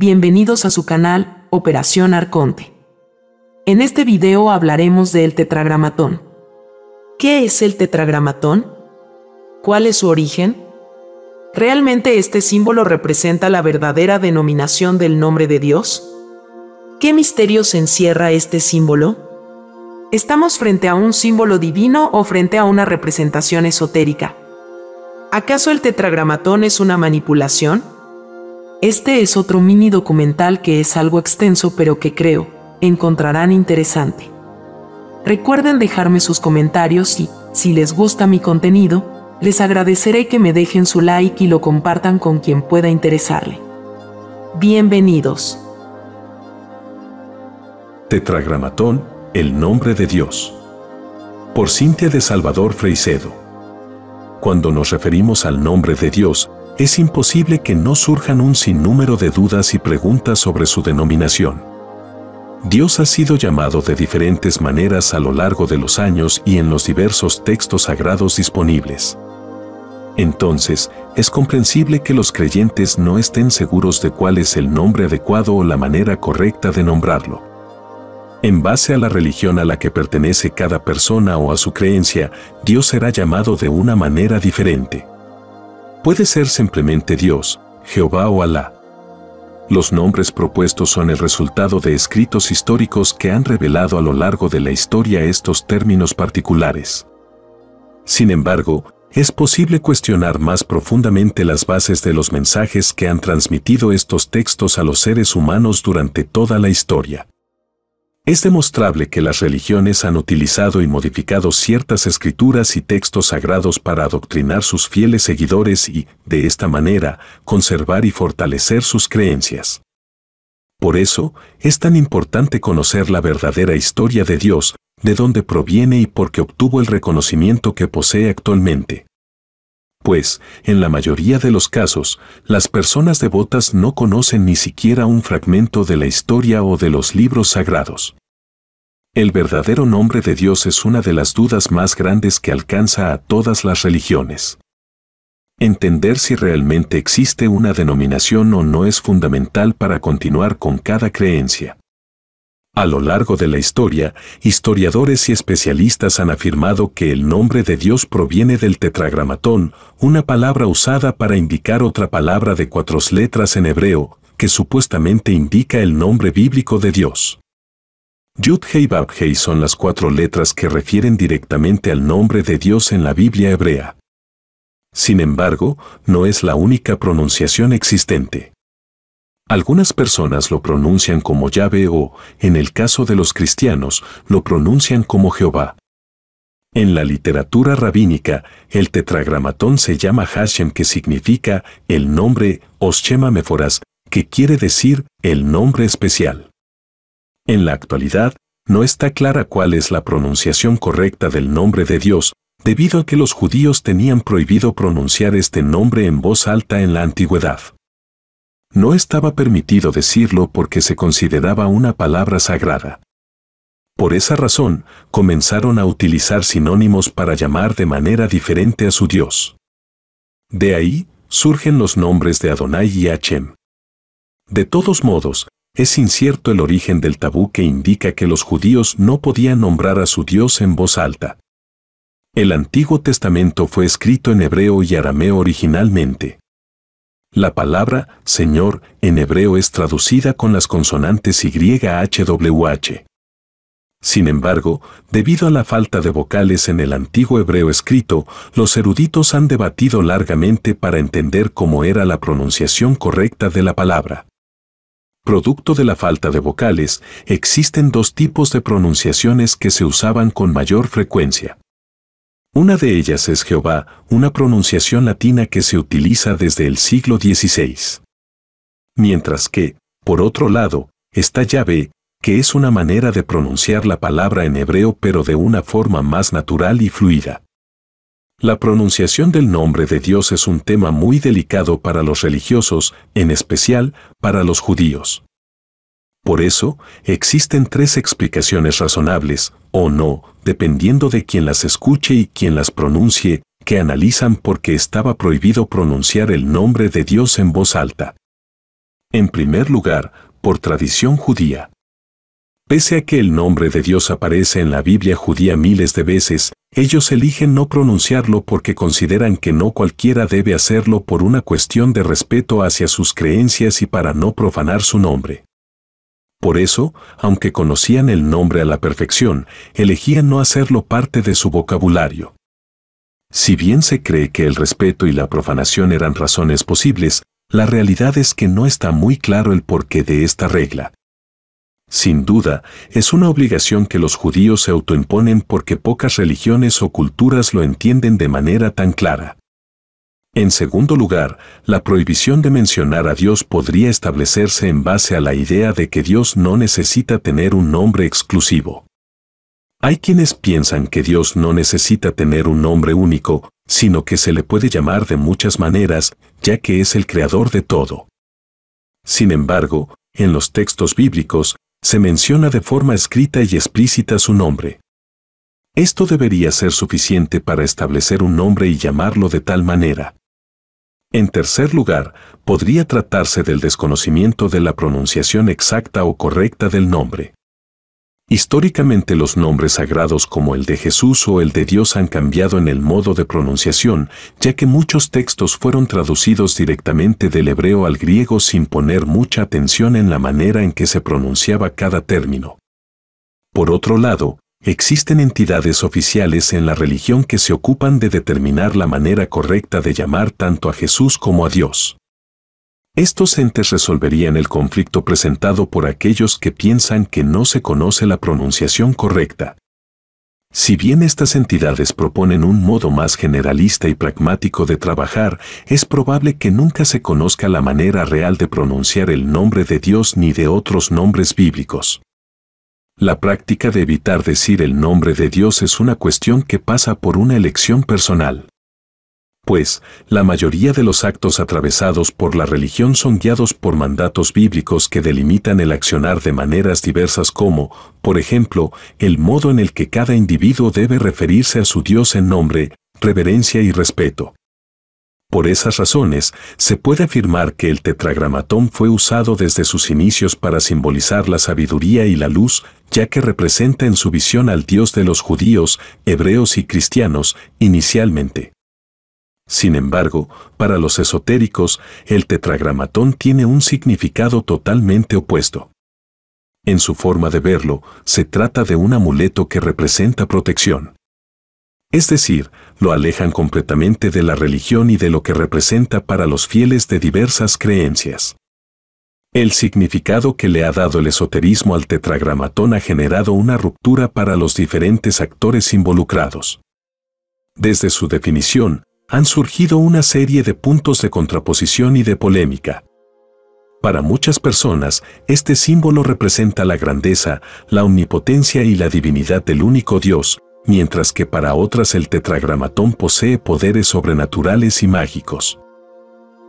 Bienvenidos a su canal, Operación Arconte. En este video hablaremos del tetragramatón. ¿Qué es el tetragramatón? ¿Cuál es su origen? ¿Realmente este símbolo representa la verdadera denominación del nombre de Dios? ¿Qué misterios encierra este símbolo? ¿Estamos frente a un símbolo divino o frente a una representación esotérica? ¿Acaso el tetragramatón es una manipulación? Este es otro mini documental que es algo extenso pero que creo encontrarán interesante. Recuerden dejarme sus comentarios y, si les gusta mi contenido, les agradeceré que me dejen su like y lo compartan con quien pueda interesarle. Bienvenidos. Tetragramatón, el nombre de Dios. Por Cintia de Salvador Freicedo. Cuando nos referimos al nombre de Dios, es imposible que no surjan un sinnúmero de dudas y preguntas sobre su denominación. Dios ha sido llamado de diferentes maneras a lo largo de los años y en los diversos textos sagrados disponibles. Entonces, es comprensible que los creyentes no estén seguros de cuál es el nombre adecuado o la manera correcta de nombrarlo. En base a la religión a la que pertenece cada persona o a su creencia, Dios será llamado de una manera diferente. Puede ser simplemente Dios, Jehová o Alá. Los nombres propuestos son el resultado de escritos históricos que han revelado a lo largo de la historia estos términos particulares. Sin embargo, es posible cuestionar más profundamente las bases de los mensajes que han transmitido estos textos a los seres humanos durante toda la historia. Es demostrable que las religiones han utilizado y modificado ciertas escrituras y textos sagrados para adoctrinar sus fieles seguidores y, de esta manera, conservar y fortalecer sus creencias. Por eso, es tan importante conocer la verdadera historia de Dios, de dónde proviene y por qué obtuvo el reconocimiento que posee actualmente pues, en la mayoría de los casos, las personas devotas no conocen ni siquiera un fragmento de la historia o de los libros sagrados. El verdadero nombre de Dios es una de las dudas más grandes que alcanza a todas las religiones. Entender si realmente existe una denominación o no es fundamental para continuar con cada creencia. A lo largo de la historia, historiadores y especialistas han afirmado que el nombre de Dios proviene del tetragramatón, una palabra usada para indicar otra palabra de cuatro letras en hebreo, que supuestamente indica el nombre bíblico de Dios. Yud Hei Bab Hei son las cuatro letras que refieren directamente al nombre de Dios en la Biblia hebrea. Sin embargo, no es la única pronunciación existente. Algunas personas lo pronuncian como llave o, en el caso de los cristianos, lo pronuncian como Jehová. En la literatura rabínica, el tetragramatón se llama Hashem que significa el nombre Oshema Meforas, que quiere decir el nombre especial. En la actualidad, no está clara cuál es la pronunciación correcta del nombre de Dios, debido a que los judíos tenían prohibido pronunciar este nombre en voz alta en la antigüedad. No estaba permitido decirlo porque se consideraba una palabra sagrada. Por esa razón, comenzaron a utilizar sinónimos para llamar de manera diferente a su Dios. De ahí, surgen los nombres de Adonai y Hachem. De todos modos, es incierto el origen del tabú que indica que los judíos no podían nombrar a su Dios en voz alta. El Antiguo Testamento fue escrito en hebreo y arameo originalmente. La palabra Señor en hebreo es traducida con las consonantes YHWH. Sin embargo, debido a la falta de vocales en el antiguo hebreo escrito, los eruditos han debatido largamente para entender cómo era la pronunciación correcta de la palabra. Producto de la falta de vocales, existen dos tipos de pronunciaciones que se usaban con mayor frecuencia. Una de ellas es Jehová, una pronunciación latina que se utiliza desde el siglo XVI. Mientras que, por otro lado, está Yahvé, que es una manera de pronunciar la palabra en hebreo pero de una forma más natural y fluida. La pronunciación del nombre de Dios es un tema muy delicado para los religiosos, en especial para los judíos. Por eso, existen tres explicaciones razonables, o no, dependiendo de quien las escuche y quien las pronuncie, que analizan por qué estaba prohibido pronunciar el nombre de Dios en voz alta. En primer lugar, por tradición judía. Pese a que el nombre de Dios aparece en la Biblia judía miles de veces, ellos eligen no pronunciarlo porque consideran que no cualquiera debe hacerlo por una cuestión de respeto hacia sus creencias y para no profanar su nombre. Por eso, aunque conocían el nombre a la perfección, elegían no hacerlo parte de su vocabulario. Si bien se cree que el respeto y la profanación eran razones posibles, la realidad es que no está muy claro el porqué de esta regla. Sin duda, es una obligación que los judíos se autoimponen porque pocas religiones o culturas lo entienden de manera tan clara. En segundo lugar, la prohibición de mencionar a Dios podría establecerse en base a la idea de que Dios no necesita tener un nombre exclusivo. Hay quienes piensan que Dios no necesita tener un nombre único, sino que se le puede llamar de muchas maneras, ya que es el creador de todo. Sin embargo, en los textos bíblicos, se menciona de forma escrita y explícita su nombre. Esto debería ser suficiente para establecer un nombre y llamarlo de tal manera. En tercer lugar, podría tratarse del desconocimiento de la pronunciación exacta o correcta del nombre. Históricamente los nombres sagrados como el de Jesús o el de Dios han cambiado en el modo de pronunciación, ya que muchos textos fueron traducidos directamente del hebreo al griego sin poner mucha atención en la manera en que se pronunciaba cada término. Por otro lado, Existen entidades oficiales en la religión que se ocupan de determinar la manera correcta de llamar tanto a Jesús como a Dios. Estos entes resolverían el conflicto presentado por aquellos que piensan que no se conoce la pronunciación correcta. Si bien estas entidades proponen un modo más generalista y pragmático de trabajar, es probable que nunca se conozca la manera real de pronunciar el nombre de Dios ni de otros nombres bíblicos. La práctica de evitar decir el nombre de Dios es una cuestión que pasa por una elección personal. Pues, la mayoría de los actos atravesados por la religión son guiados por mandatos bíblicos que delimitan el accionar de maneras diversas como, por ejemplo, el modo en el que cada individuo debe referirse a su Dios en nombre, reverencia y respeto. Por esas razones, se puede afirmar que el tetragramatón fue usado desde sus inicios para simbolizar la sabiduría y la luz, ya que representa en su visión al Dios de los judíos, hebreos y cristianos, inicialmente. Sin embargo, para los esotéricos, el tetragramatón tiene un significado totalmente opuesto. En su forma de verlo, se trata de un amuleto que representa protección es decir, lo alejan completamente de la religión y de lo que representa para los fieles de diversas creencias. El significado que le ha dado el esoterismo al tetragramatón ha generado una ruptura para los diferentes actores involucrados. Desde su definición, han surgido una serie de puntos de contraposición y de polémica. Para muchas personas, este símbolo representa la grandeza, la omnipotencia y la divinidad del único Dios, mientras que para otras el tetragramatón posee poderes sobrenaturales y mágicos.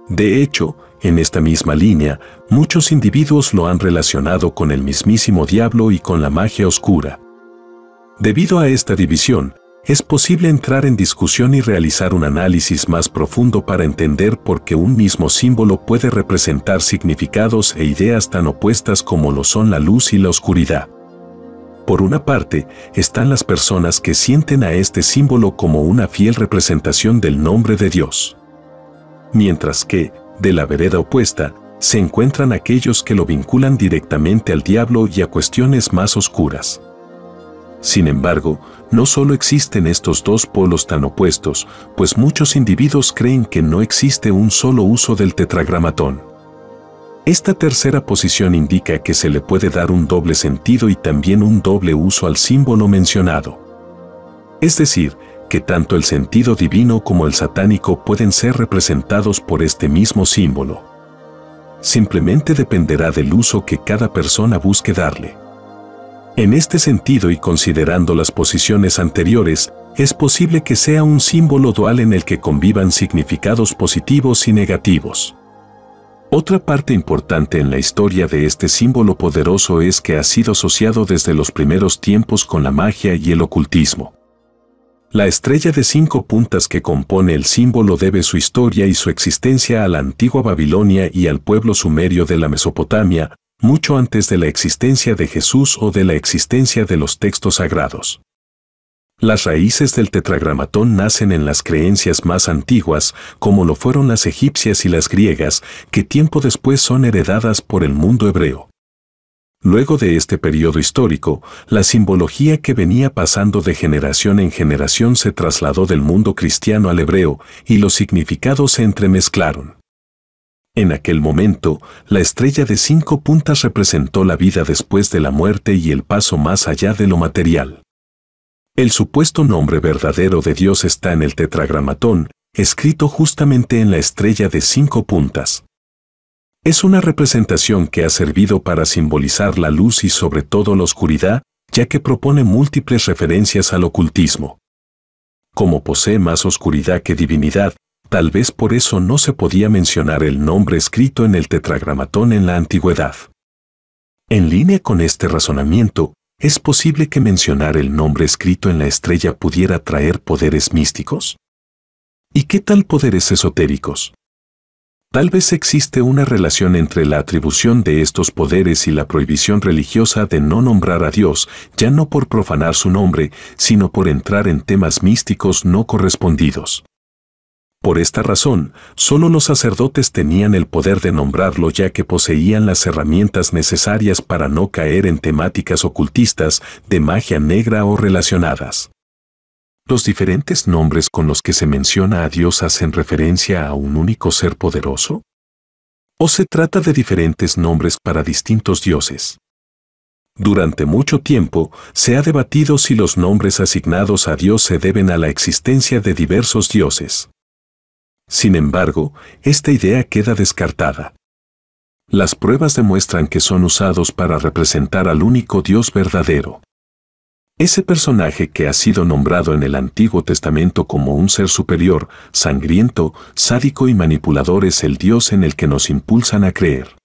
De hecho, en esta misma línea, muchos individuos lo han relacionado con el mismísimo diablo y con la magia oscura. Debido a esta división, es posible entrar en discusión y realizar un análisis más profundo para entender por qué un mismo símbolo puede representar significados e ideas tan opuestas como lo son la luz y la oscuridad. Por una parte, están las personas que sienten a este símbolo como una fiel representación del nombre de Dios. Mientras que, de la vereda opuesta, se encuentran aquellos que lo vinculan directamente al diablo y a cuestiones más oscuras. Sin embargo, no solo existen estos dos polos tan opuestos, pues muchos individuos creen que no existe un solo uso del tetragramatón. Esta tercera posición indica que se le puede dar un doble sentido y también un doble uso al símbolo mencionado. Es decir, que tanto el sentido divino como el satánico pueden ser representados por este mismo símbolo. Simplemente dependerá del uso que cada persona busque darle. En este sentido y considerando las posiciones anteriores, es posible que sea un símbolo dual en el que convivan significados positivos y negativos. Otra parte importante en la historia de este símbolo poderoso es que ha sido asociado desde los primeros tiempos con la magia y el ocultismo. La estrella de cinco puntas que compone el símbolo debe su historia y su existencia a la antigua Babilonia y al pueblo sumerio de la Mesopotamia, mucho antes de la existencia de Jesús o de la existencia de los textos sagrados. Las raíces del tetragramatón nacen en las creencias más antiguas, como lo fueron las egipcias y las griegas, que tiempo después son heredadas por el mundo hebreo. Luego de este periodo histórico, la simbología que venía pasando de generación en generación se trasladó del mundo cristiano al hebreo y los significados se entremezclaron. En aquel momento, la estrella de cinco puntas representó la vida después de la muerte y el paso más allá de lo material. El supuesto nombre verdadero de Dios está en el tetragramatón, escrito justamente en la estrella de cinco puntas. Es una representación que ha servido para simbolizar la luz y sobre todo la oscuridad, ya que propone múltiples referencias al ocultismo. Como posee más oscuridad que divinidad, tal vez por eso no se podía mencionar el nombre escrito en el tetragramatón en la antigüedad. En línea con este razonamiento, ¿Es posible que mencionar el nombre escrito en la estrella pudiera traer poderes místicos? ¿Y qué tal poderes esotéricos? Tal vez existe una relación entre la atribución de estos poderes y la prohibición religiosa de no nombrar a Dios, ya no por profanar su nombre, sino por entrar en temas místicos no correspondidos. Por esta razón, solo los sacerdotes tenían el poder de nombrarlo ya que poseían las herramientas necesarias para no caer en temáticas ocultistas de magia negra o relacionadas. Los diferentes nombres con los que se menciona a Dios hacen referencia a un único ser poderoso? ¿O se trata de diferentes nombres para distintos dioses? Durante mucho tiempo se ha debatido si los nombres asignados a Dios se deben a la existencia de diversos dioses. Sin embargo, esta idea queda descartada. Las pruebas demuestran que son usados para representar al único Dios verdadero. Ese personaje que ha sido nombrado en el Antiguo Testamento como un ser superior, sangriento, sádico y manipulador es el Dios en el que nos impulsan a creer.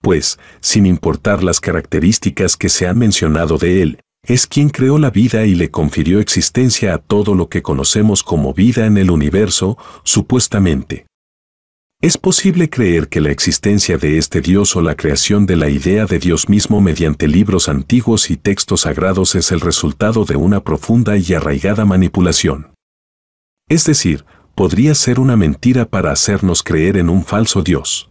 Pues, sin importar las características que se han mencionado de él, es quien creó la vida y le confirió existencia a todo lo que conocemos como vida en el universo, supuestamente. Es posible creer que la existencia de este Dios o la creación de la idea de Dios mismo mediante libros antiguos y textos sagrados es el resultado de una profunda y arraigada manipulación. Es decir, podría ser una mentira para hacernos creer en un falso Dios.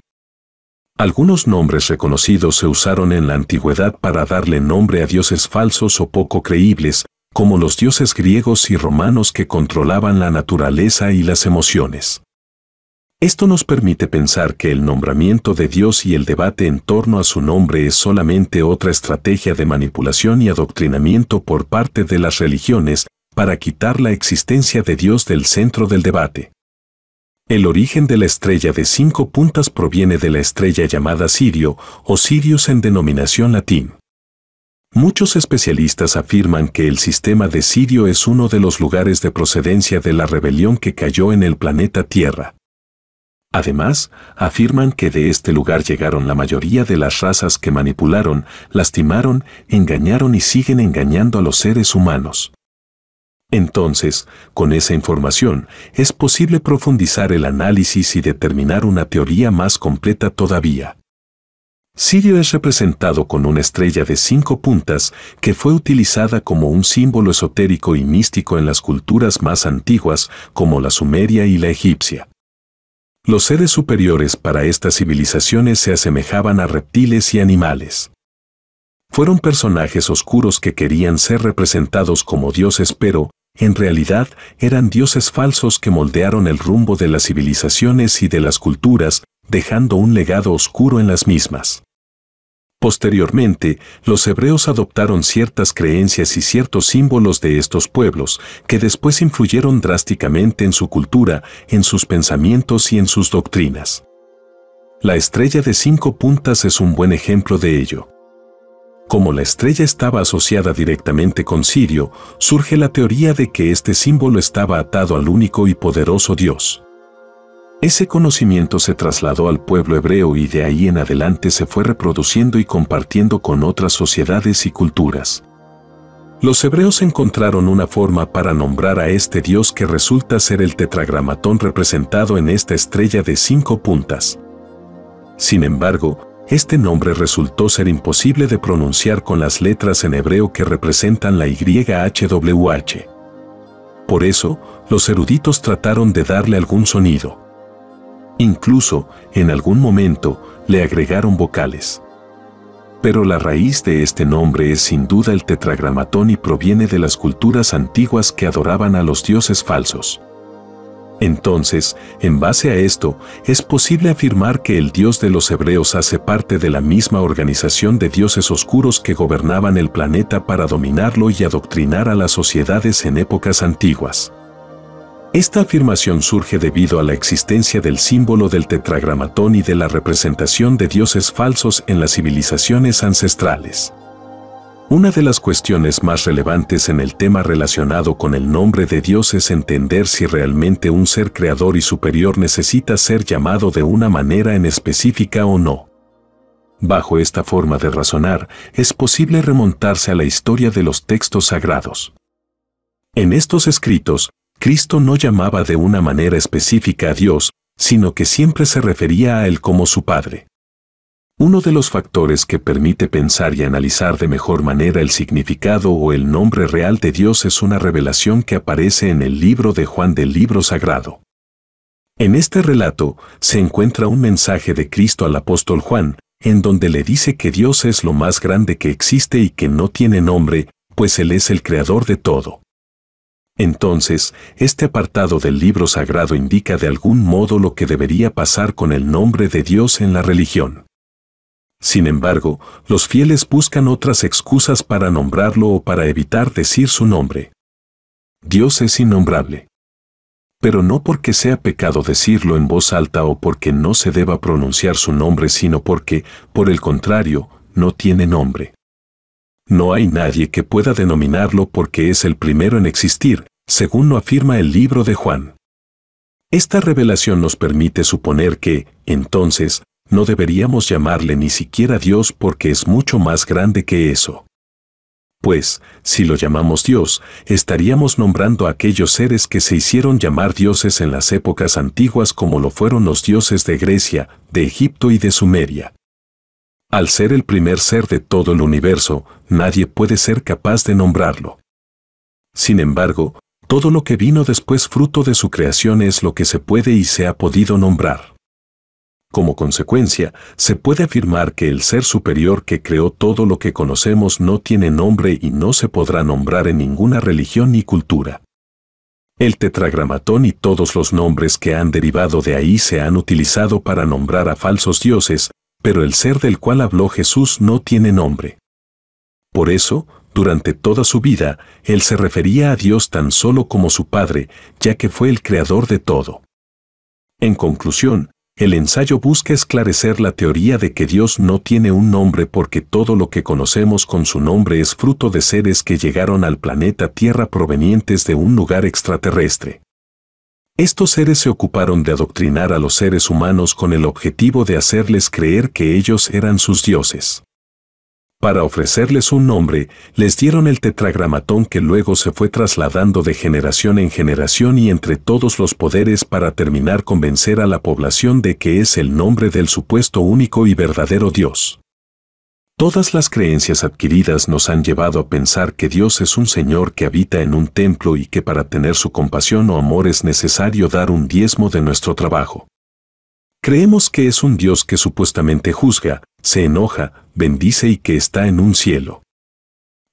Algunos nombres reconocidos se usaron en la antigüedad para darle nombre a dioses falsos o poco creíbles, como los dioses griegos y romanos que controlaban la naturaleza y las emociones. Esto nos permite pensar que el nombramiento de Dios y el debate en torno a su nombre es solamente otra estrategia de manipulación y adoctrinamiento por parte de las religiones para quitar la existencia de Dios del centro del debate. El origen de la estrella de cinco puntas proviene de la estrella llamada Sirio o Sirius en denominación latín. Muchos especialistas afirman que el sistema de Sirio es uno de los lugares de procedencia de la rebelión que cayó en el planeta Tierra. Además, afirman que de este lugar llegaron la mayoría de las razas que manipularon, lastimaron, engañaron y siguen engañando a los seres humanos. Entonces, con esa información, es posible profundizar el análisis y determinar una teoría más completa todavía. Sirio es representado con una estrella de cinco puntas que fue utilizada como un símbolo esotérico y místico en las culturas más antiguas como la sumeria y la egipcia. Los seres superiores para estas civilizaciones se asemejaban a reptiles y animales. Fueron personajes oscuros que querían ser representados como dioses pero en realidad, eran dioses falsos que moldearon el rumbo de las civilizaciones y de las culturas, dejando un legado oscuro en las mismas. Posteriormente, los hebreos adoptaron ciertas creencias y ciertos símbolos de estos pueblos, que después influyeron drásticamente en su cultura, en sus pensamientos y en sus doctrinas. La estrella de cinco puntas es un buen ejemplo de ello. Como la estrella estaba asociada directamente con Sirio, surge la teoría de que este símbolo estaba atado al único y poderoso Dios. Ese conocimiento se trasladó al pueblo hebreo y de ahí en adelante se fue reproduciendo y compartiendo con otras sociedades y culturas. Los hebreos encontraron una forma para nombrar a este dios que resulta ser el tetragramatón representado en esta estrella de cinco puntas. Sin embargo, este nombre resultó ser imposible de pronunciar con las letras en hebreo que representan la YHWH. Por eso, los eruditos trataron de darle algún sonido. Incluso, en algún momento, le agregaron vocales. Pero la raíz de este nombre es sin duda el tetragramatón y proviene de las culturas antiguas que adoraban a los dioses falsos. Entonces, en base a esto, es posible afirmar que el Dios de los hebreos hace parte de la misma organización de dioses oscuros que gobernaban el planeta para dominarlo y adoctrinar a las sociedades en épocas antiguas. Esta afirmación surge debido a la existencia del símbolo del tetragramatón y de la representación de dioses falsos en las civilizaciones ancestrales. Una de las cuestiones más relevantes en el tema relacionado con el nombre de Dios es entender si realmente un ser creador y superior necesita ser llamado de una manera en específica o no. Bajo esta forma de razonar, es posible remontarse a la historia de los textos sagrados. En estos escritos, Cristo no llamaba de una manera específica a Dios, sino que siempre se refería a Él como su Padre. Uno de los factores que permite pensar y analizar de mejor manera el significado o el nombre real de Dios es una revelación que aparece en el libro de Juan del libro sagrado. En este relato se encuentra un mensaje de Cristo al apóstol Juan, en donde le dice que Dios es lo más grande que existe y que no tiene nombre, pues Él es el creador de todo. Entonces, este apartado del libro sagrado indica de algún modo lo que debería pasar con el nombre de Dios en la religión. Sin embargo, los fieles buscan otras excusas para nombrarlo o para evitar decir su nombre. Dios es innombrable. Pero no porque sea pecado decirlo en voz alta o porque no se deba pronunciar su nombre, sino porque, por el contrario, no tiene nombre. No hay nadie que pueda denominarlo porque es el primero en existir, según lo afirma el libro de Juan. Esta revelación nos permite suponer que, entonces, no deberíamos llamarle ni siquiera Dios porque es mucho más grande que eso. Pues, si lo llamamos Dios, estaríamos nombrando a aquellos seres que se hicieron llamar dioses en las épocas antiguas como lo fueron los dioses de Grecia, de Egipto y de Sumeria. Al ser el primer ser de todo el universo, nadie puede ser capaz de nombrarlo. Sin embargo, todo lo que vino después fruto de su creación es lo que se puede y se ha podido nombrar. Como consecuencia, se puede afirmar que el ser superior que creó todo lo que conocemos no tiene nombre y no se podrá nombrar en ninguna religión ni cultura. El tetragramatón y todos los nombres que han derivado de ahí se han utilizado para nombrar a falsos dioses, pero el ser del cual habló Jesús no tiene nombre. Por eso, durante toda su vida, él se refería a Dios tan solo como su Padre, ya que fue el creador de todo. En conclusión, el ensayo busca esclarecer la teoría de que Dios no tiene un nombre porque todo lo que conocemos con su nombre es fruto de seres que llegaron al planeta Tierra provenientes de un lugar extraterrestre. Estos seres se ocuparon de adoctrinar a los seres humanos con el objetivo de hacerles creer que ellos eran sus dioses. Para ofrecerles un nombre, les dieron el tetragramatón que luego se fue trasladando de generación en generación y entre todos los poderes para terminar convencer a la población de que es el nombre del supuesto único y verdadero Dios. Todas las creencias adquiridas nos han llevado a pensar que Dios es un Señor que habita en un templo y que para tener su compasión o amor es necesario dar un diezmo de nuestro trabajo. Creemos que es un Dios que supuestamente juzga, se enoja, bendice y que está en un cielo.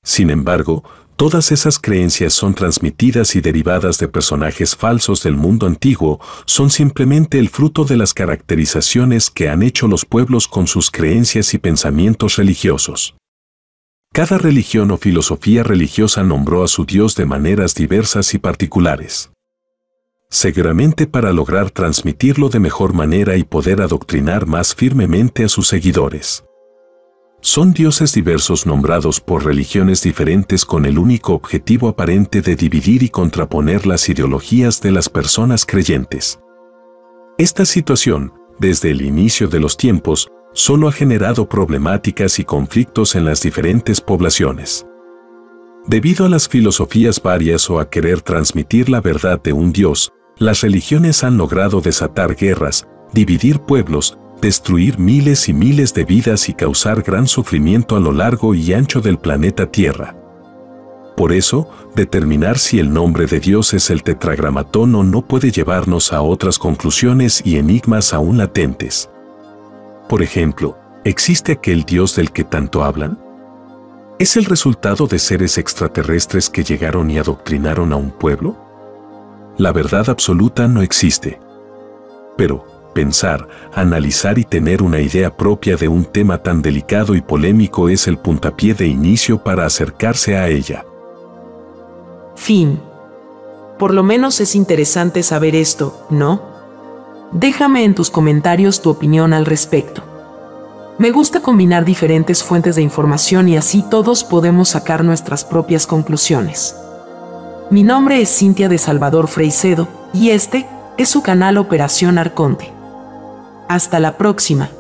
Sin embargo, todas esas creencias son transmitidas y derivadas de personajes falsos del mundo antiguo, son simplemente el fruto de las caracterizaciones que han hecho los pueblos con sus creencias y pensamientos religiosos. Cada religión o filosofía religiosa nombró a su Dios de maneras diversas y particulares seguramente para lograr transmitirlo de mejor manera y poder adoctrinar más firmemente a sus seguidores. Son dioses diversos nombrados por religiones diferentes con el único objetivo aparente de dividir y contraponer las ideologías de las personas creyentes. Esta situación, desde el inicio de los tiempos, solo ha generado problemáticas y conflictos en las diferentes poblaciones. Debido a las filosofías varias o a querer transmitir la verdad de un Dios, las religiones han logrado desatar guerras, dividir pueblos, destruir miles y miles de vidas y causar gran sufrimiento a lo largo y ancho del planeta Tierra. Por eso, determinar si el nombre de Dios es el tetragramatón o no puede llevarnos a otras conclusiones y enigmas aún latentes. Por ejemplo, ¿existe aquel Dios del que tanto hablan? ¿Es el resultado de seres extraterrestres que llegaron y adoctrinaron a un pueblo? La verdad absoluta no existe. Pero, pensar, analizar y tener una idea propia de un tema tan delicado y polémico es el puntapié de inicio para acercarse a ella. Fin. Por lo menos es interesante saber esto, ¿no? Déjame en tus comentarios tu opinión al respecto. Me gusta combinar diferentes fuentes de información y así todos podemos sacar nuestras propias conclusiones. Mi nombre es Cintia de Salvador Freicedo y este es su canal Operación Arconte. Hasta la próxima.